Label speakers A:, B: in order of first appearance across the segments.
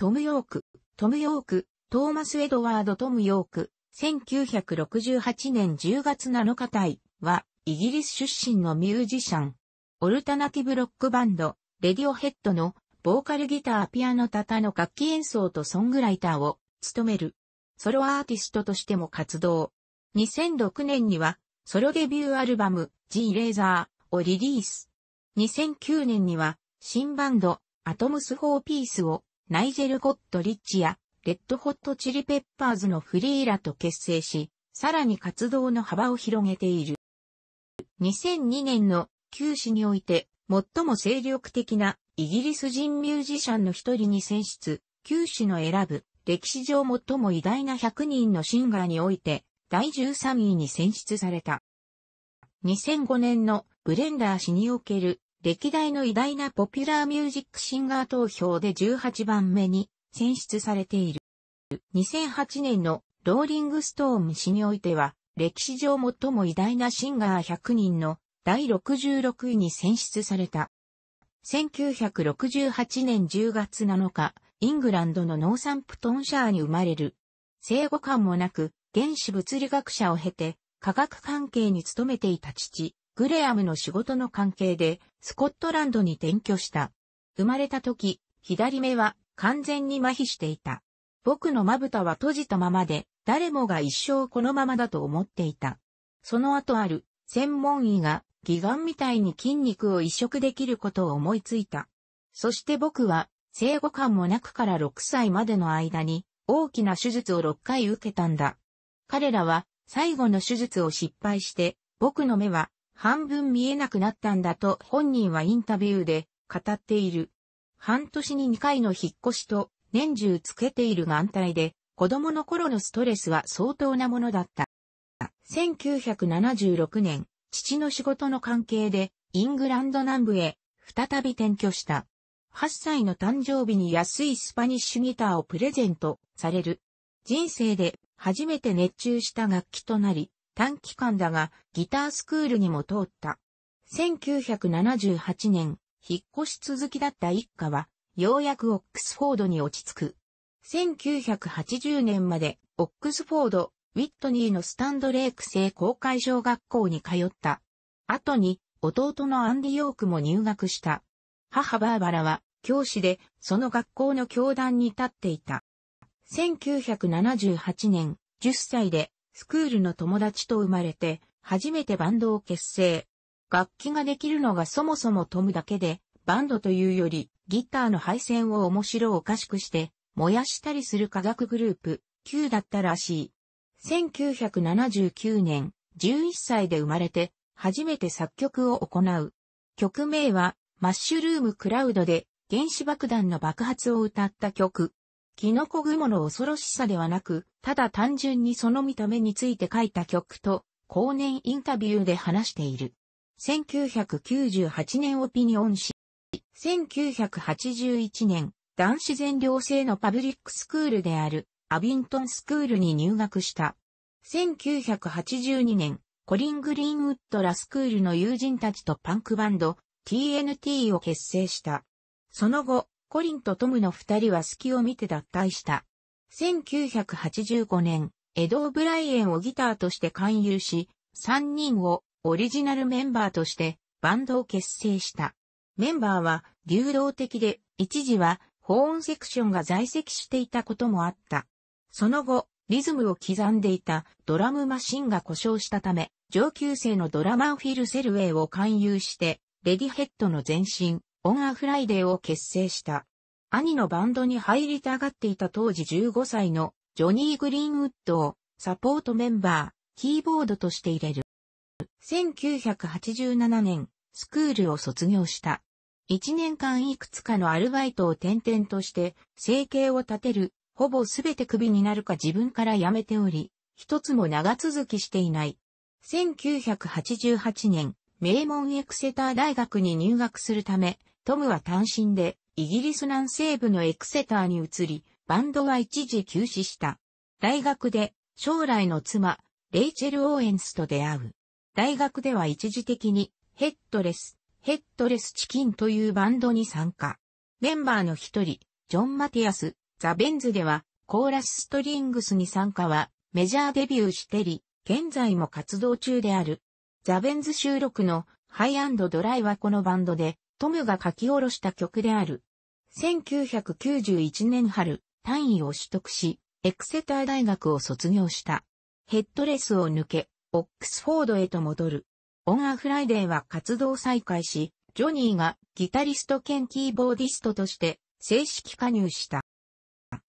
A: トム・ヨーク、トム・ヨーク、トーマス・エドワード・トム・ヨーク、1968年10月7日隊は、イギリス出身のミュージシャン。オルタナティブロックバンド、レディオヘッドの、ボーカルギターピアノタタの楽器演奏とソングライターを、務める。ソロアーティストとしても活動。2006年には、ソロデビューアルバム、G レーザーをリリース。2009年には、新バンド、アトムス・フォー・ピースをナイジェル・ゴッドリッチや、レッドホットチリペッパーズのフリーラと結成し、さらに活動の幅を広げている。2002年の旧市において、最も精力的なイギリス人ミュージシャンの一人に選出、旧市の選ぶ、歴史上最も偉大な100人のシンガーにおいて、第13位に選出された。2005年のブレンダー氏における歴代の偉大なポピュラーミュージックシンガー投票で18番目に選出されている。2008年のローリングストーン誌においては、歴史上最も偉大なシンガー100人の第66位に選出された。1968年10月7日、イングランドのノーサンプトンシャーに生まれる。生後感もなく、原子物理学者を経て、科学関係に勤めていた父、グレアムの仕事の関係で、スコットランドに転居した。生まれた時、左目は完全に麻痺していた。僕のまぶたは閉じたままで、誰もが一生このままだと思っていた。その後ある専門医が義眼みたいに筋肉を移植できることを思いついた。そして僕は生後間もなくから6歳までの間に大きな手術を6回受けたんだ。彼らは最後の手術を失敗して僕の目は半分見えなくなったんだと本人はインタビューで語っている。半年に2回の引っ越しと年中つけている眼帯で子供の頃のストレスは相当なものだった。1976年、父の仕事の関係でイングランド南部へ再び転居した。8歳の誕生日に安いスパニッシュギターをプレゼントされる。人生で初めて熱中した楽器となり、短期間だが、ギタースクールにも通った。1978年、引っ越し続きだった一家は、ようやくオックスフォードに落ち着く。1980年まで、オックスフォード、ウィットニーのスタンドレーク製公開小学校に通った。後に、弟のアンディ・ヨークも入学した。母バーバラは、教師で、その学校の教壇に立っていた。1978年、10歳で、スクールの友達と生まれて、初めてバンドを結成。楽器ができるのがそもそもトムだけで、バンドというより、ギターの配線を面白おかしくして、燃やしたりする科学グループ、Q だったらしい。1979年、11歳で生まれて、初めて作曲を行う。曲名は、マッシュルームクラウドで、原子爆弾の爆発を歌った曲。キノコ雲の恐ろしさではなく、ただ単純にその見た目について書いた曲と、後年インタビューで話している。1998年オピニオン誌。1981年、男子全寮制のパブリックスクールである、アビントンスクールに入学した。1982年、コリン・グリーンウッドラスクールの友人たちとパンクバンド、TNT を結成した。その後、コリンとトムの二人は隙を見て脱退した。1985年、エド・オブライエンをギターとして勧誘し、三人をオリジナルメンバーとしてバンドを結成した。メンバーは流動的で、一時は保温セクションが在籍していたこともあった。その後、リズムを刻んでいたドラムマシンが故障したため、上級生のドラマーフィル・セルウェイを勧誘して、レディヘッドの前身、オンアフライデーを結成した。兄のバンドに入りたがっていた当時15歳のジョニー・グリーンウッドをサポートメンバー、キーボードとして入れる。1987年、スクールを卒業した。1年間いくつかのアルバイトを転々として、生計を立てる、ほぼすべてクビになるか自分から辞めており、一つも長続きしていない。1988年、名門エクセター大学に入学するため、トムは単身でイギリス南西部のエクセターに移り、バンドは一時休止した。大学で将来の妻、レイチェル・オーエンスと出会う。大学では一時的にヘッドレス、ヘッドレスチキンというバンドに参加。メンバーの一人、ジョン・マティアス、ザ・ベンズではコーラスストリングスに参加はメジャーデビューしてり、現在も活動中である。ザ・ベンズ収録のハイドライはこのバンドでトムが書き下ろした曲である。1991年春、単位を取得し、エクセター大学を卒業した。ヘッドレスを抜け、オックスフォードへと戻る。オンアフライデーは活動再開し、ジョニーがギタリスト兼キーボーディストとして正式加入した。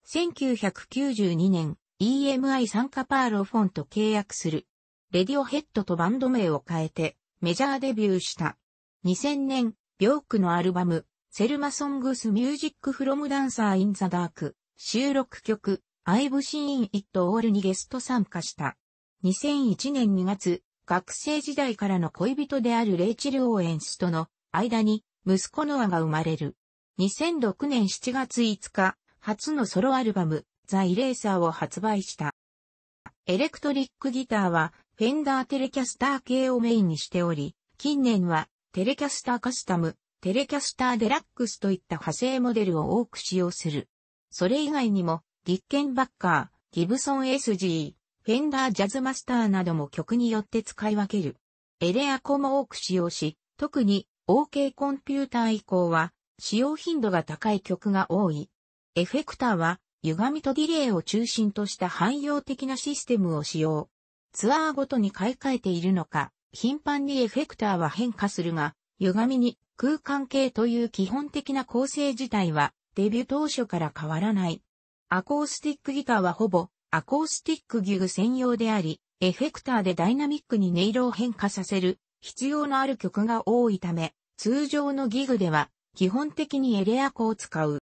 A: 1992年、EMI 参加パールフォンと契約する。レディオヘッドとバンド名を変えてメジャーデビューした。2000年、リョークのアルバム、セルマソングスミュージックフロムダンサーインザダーク収録曲、I've Seen It All にゲスト参加した。2001年2月、学生時代からの恋人であるレイチル・オーエンスとの間に息子ノアが生まれる。2006年7月5日、初のソロアルバム、ザ・イレーサーを発売した。エレクトリックギターは、フェンダーテレキャスター系をメインにしており、近年はテレキャスターカスタム、テレキャスターデラックスといった派生モデルを多く使用する。それ以外にも、リッケンバッカー、ギブソン SG、フェンダージャズマスターなども曲によって使い分ける。エレアコも多く使用し、特に OK コンピューター以降は使用頻度が高い曲が多い。エフェクターは歪みとディレイを中心とした汎用的なシステムを使用。ツアーごとに買い替えているのか、頻繁にエフェクターは変化するが、歪みに空間系という基本的な構成自体はデビュー当初から変わらない。アコースティックギターはほぼアコースティックギグ専用であり、エフェクターでダイナミックに音色を変化させる必要のある曲が多いため、通常のギグでは基本的にエレアコを使う。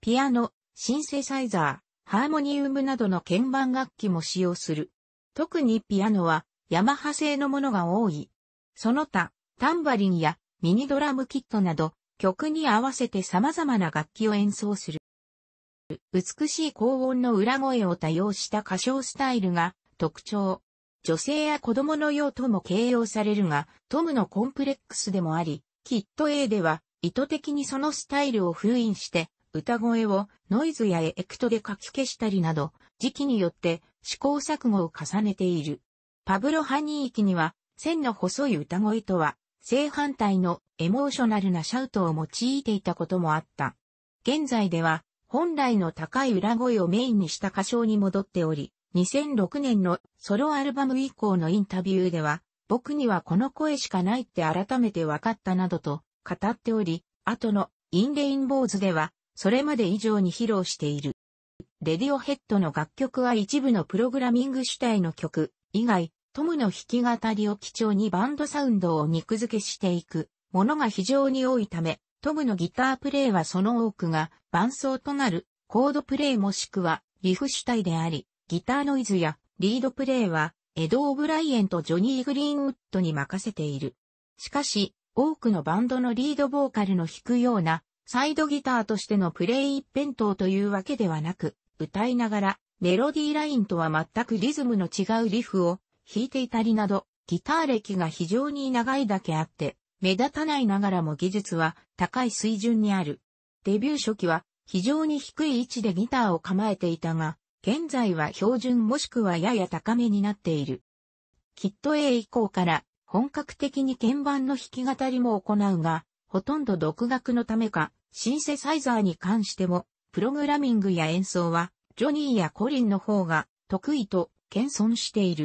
A: ピアノ、シンセサイザー、ハーモニウムなどの鍵盤楽器も使用する。特にピアノはヤマハ製のものが多い。その他、タンバリンやミニドラムキットなど、曲に合わせて様々な楽器を演奏する。美しい高音の裏声を多用した歌唱スタイルが特徴。女性や子供の用とも形容されるが、トムのコンプレックスでもあり、キット A では意図的にそのスタイルを封印して、歌声をノイズやエクトで書き消したりなど、時期によって試行錯誤を重ねている。パブロ・ハニー域には、線の細い歌声とは、正反対のエモーショナルなシャウトを用いていたこともあった。現在では、本来の高い裏声をメインにした歌唱に戻っており、2006年のソロアルバム以降のインタビューでは、僕にはこの声しかないって改めて分かったなどと語っており、後のインレインボーズでは、それまで以上に披露している。レディオヘッドの楽曲は一部のプログラミング主体の曲以外、トムの弾き語りを基調にバンドサウンドを肉付けしていくものが非常に多いため、トムのギタープレイはその多くが伴奏となるコードプレイもしくはリフ主体であり、ギターノイズやリードプレイはエド・オブライエンとジョニー・グリーンウッドに任せている。しかし、多くのバンドのリードボーカルの弾くようなサイドギターとしてのプレイ一辺倒というわけではなく、歌いながらメロディーラインとは全くリズムの違うリフを弾いていたりなど、ギター歴が非常に長いだけあって、目立たないながらも技術は高い水準にある。デビュー初期は非常に低い位置でギターを構えていたが、現在は標準もしくはやや高めになっている。キット A 以降から本格的に鍵盤の弾き語りも行うが、ほとんど独学のためか、シンセサイザーに関しても、プログラミングや演奏は、ジョニーやコリンの方が得意と謙遜している。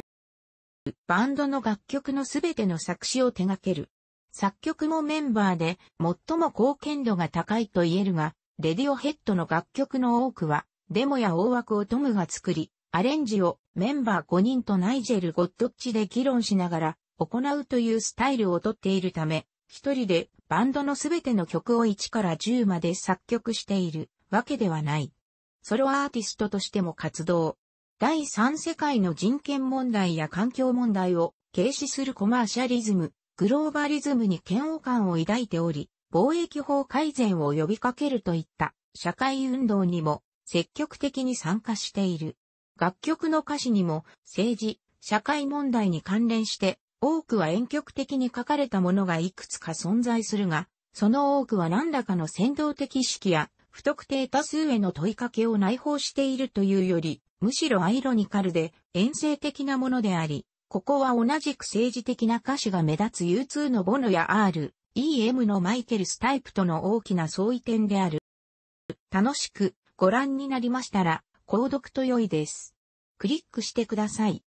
A: バンドの楽曲のすべての作詞を手掛ける。作曲もメンバーで最も貢献度が高いと言えるが、レディオヘッドの楽曲の多くは、デモや大枠をトムが作り、アレンジをメンバー5人とナイジェル・ゴッドッチで議論しながら行うというスタイルをとっているため、一人でバンドのすべての曲を1から10まで作曲しているわけではない。ソロアーティストとしても活動。第三世界の人権問題や環境問題を軽視するコマーシャリズム、グローバリズムに嫌悪感を抱いており、貿易法改善を呼びかけるといった社会運動にも積極的に参加している。楽曲の歌詞にも政治、社会問題に関連して多くは遠曲的に書かれたものがいくつか存在するが、その多くは何らかの先導的意識や不特定多数への問いかけを内包しているというより、むしろアイロニカルで遠征的なものであり、ここは同じく政治的な歌詞が目立つ U2 のボノや R、EM のマイケルスタイプとの大きな相違点である。楽しくご覧になりましたら、購読と良いです。クリックしてください。